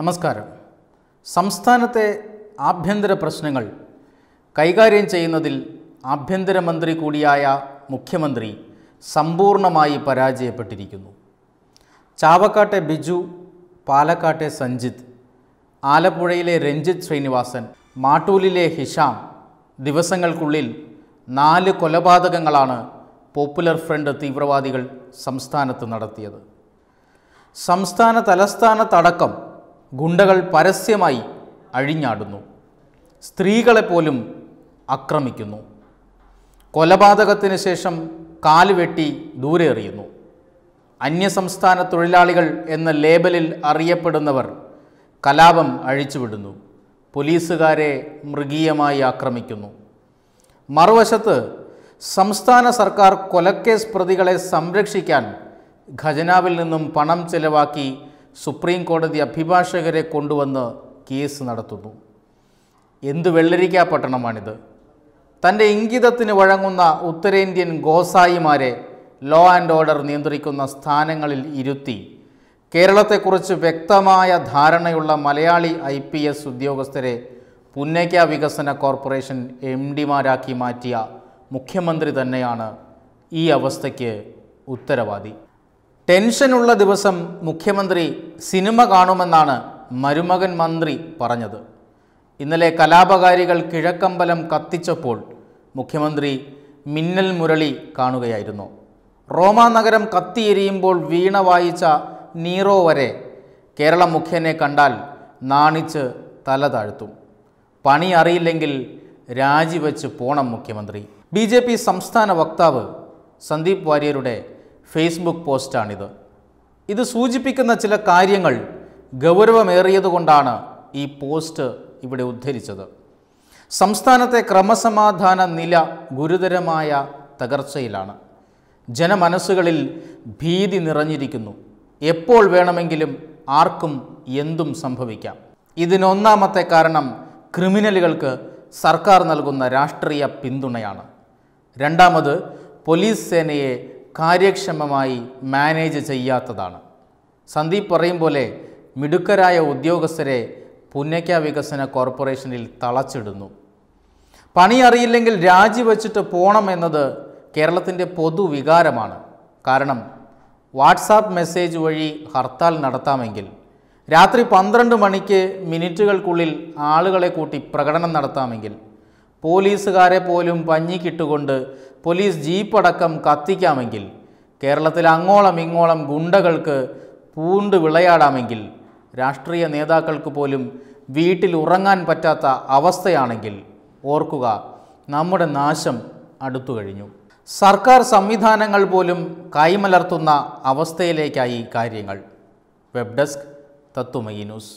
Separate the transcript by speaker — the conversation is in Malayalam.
Speaker 1: നമസ്കാരം സംസ്ഥാനത്തെ ആഭ്യന്തര പ്രശ്നങ്ങൾ കൈകാര്യം ചെയ്യുന്നതിൽ ആഭ്യന്തരമന്ത്രി കൂടിയായ മുഖ്യമന്ത്രി സമ്പൂർണമായി പരാജയപ്പെട്ടിരിക്കുന്നു ചാവക്കാട്ടെ ബിജു പാലക്കാട്ടെ സഞ്ജിത്ത് ആലപ്പുഴയിലെ രഞ്ജിത്ത് ശ്രീനിവാസൻ മാട്ടൂലിലെ ഹിഷാം ദിവസങ്ങൾക്കുള്ളിൽ നാല് കൊലപാതകങ്ങളാണ് പോപ്പുലർ ഫ്രണ്ട് തീവ്രവാദികൾ സംസ്ഥാനത്ത് നടത്തിയത് സംസ്ഥാന തലസ്ഥാനത്തടക്കം ഗുണ്ടകൾ പരസ്യമായി അഴിഞ്ഞാടുന്നു സ്ത്രീകളെപ്പോലും ആക്രമിക്കുന്നു കൊലപാതകത്തിന് ശേഷം കാലുവെട്ടി ദൂരെ എറിയുന്നു അന്യസംസ്ഥാന തൊഴിലാളികൾ എന്ന ലേബലിൽ അറിയപ്പെടുന്നവർ കലാപം അഴിച്ചുവിടുന്നു പോലീസുകാരെ മൃഗീയമായി ആക്രമിക്കുന്നു മറുവശത്ത് സംസ്ഥാന സർക്കാർ കൊലക്കേസ് പ്രതികളെ സംരക്ഷിക്കാൻ ഖജനാവിൽ നിന്നും പണം ചെലവാക്കി സുപ്രീം കോടതി അഭിഭാഷകരെ കൊണ്ടുവന്ന് കേസ് നടത്തുന്നു എന്തു വെള്ളരിക്കാ പട്ടണമാണിത് തൻ്റെ ഇംഗിതത്തിന് വഴങ്ങുന്ന ഉത്തരേന്ത്യൻ ഗോസായിമാരെ ലോ ആൻഡ് ഓർഡർ നിയന്ത്രിക്കുന്ന സ്ഥാനങ്ങളിൽ ഇരുത്തി കേരളത്തെക്കുറിച്ച് വ്യക്തമായ ധാരണയുള്ള മലയാളി ഐ പി എസ് ഉദ്യോഗസ്ഥരെ പുന്നയ്ക്ക വികസന കോർപ്പറേഷൻ എം ഡിമാരാക്കി മാറ്റിയ മുഖ്യമന്ത്രി തന്നെയാണ് ഈ അവസ്ഥയ്ക്ക് ഉത്തരവാദി ടെൻഷനുള്ള ദിവസം മുഖ്യമന്ത്രി സിനിമ കാണുമെന്നാണ് മരുമകൻ മന്ത്രി പറഞ്ഞത് ഇന്നലെ കലാപകാരികൾ കിഴക്കമ്പലം കത്തിച്ചപ്പോൾ മുഖ്യമന്ത്രി മിന്നൽ മുരളി കാണുകയായിരുന്നു റോമാനഗരം കത്തിയെരിയുമ്പോൾ വീണ വായിച്ച നീറോ വരെ കേരള മുഖ്യനെ കണ്ടാൽ നാണിച്ച് തല താഴ്ത്തും പണി അറിയില്ലെങ്കിൽ രാജിവെച്ച് പോണം മുഖ്യമന്ത്രി ബി ജെ പി സംസ്ഥാന വക്താവ് സന്ദീപ് വാര്യരുടെ ഫേസ്ബുക്ക് പോസ്റ്റാണിത് ഇത് സൂചിപ്പിക്കുന്ന ചില കാര്യങ്ങൾ ഗൗരവമേറിയതുകൊണ്ടാണ് ഈ പോസ്റ്റ് ഇവിടെ ഉദ്ധരിച്ചത് സംസ്ഥാനത്തെ ക്രമസമാധാന നില ഗുരുതരമായ തകർച്ചയിലാണ് ജനമനസ്സുകളിൽ ഭീതി നിറഞ്ഞിരിക്കുന്നു എപ്പോൾ വേണമെങ്കിലും ആർക്കും എന്തും സംഭവിക്കാം ഇതിനൊന്നാമത്തെ കാരണം ക്രിമിനലുകൾക്ക് സർക്കാർ നൽകുന്ന രാഷ്ട്രീയ പിന്തുണയാണ് രണ്ടാമത് പോലീസ് സേനയെ കാര്യക്ഷമമായി മാനേജ് ചെയ്യാത്തതാണ് സന്ദീപ് പറയും പോലെ മിടുക്കരായ ഉദ്യോഗസ്ഥരെ പുന്നയ്ക്ക വികസന കോർപ്പറേഷനിൽ തളച്ചിടുന്നു പണി അറിയില്ലെങ്കിൽ രാജിവെച്ചിട്ട് പോകണം എന്നത് കേരളത്തിൻ്റെ പൊതുവികാരമാണ് കാരണം വാട്സാപ്പ് മെസ്സേജ് വഴി ഹർത്താൽ നടത്താമെങ്കിൽ രാത്രി പന്ത്രണ്ട് മണിക്ക് മിനിറ്റുകൾക്കുള്ളിൽ ആളുകളെ കൂട്ടി പ്രകടനം നടത്താമെങ്കിൽ പോലീസുകാരെ പോലും പഞ്ഞിക്കിട്ടുകൊണ്ട് പോലീസ് ജീപ്പടക്കം കത്തിക്കാമെങ്കിൽ കേരളത്തിൽ അങ്ങോളം ഇങ്ങോളം ഗുണ്ടകൾക്ക് പൂണ്ട് വിളയാടാമെങ്കിൽ രാഷ്ട്രീയ നേതാക്കൾക്ക് പോലും വീട്ടിൽ ഉറങ്ങാൻ പറ്റാത്ത അവസ്ഥയാണെങ്കിൽ ഓർക്കുക നമ്മുടെ നാശം അടുത്തു കഴിഞ്ഞു സർക്കാർ സംവിധാനങ്ങൾ പോലും കൈമലർത്തുന്ന അവസ്ഥയിലേക്കായി കാര്യങ്ങൾ വെബ് ഡെസ്ക് തത്തുമയി ന്യൂസ്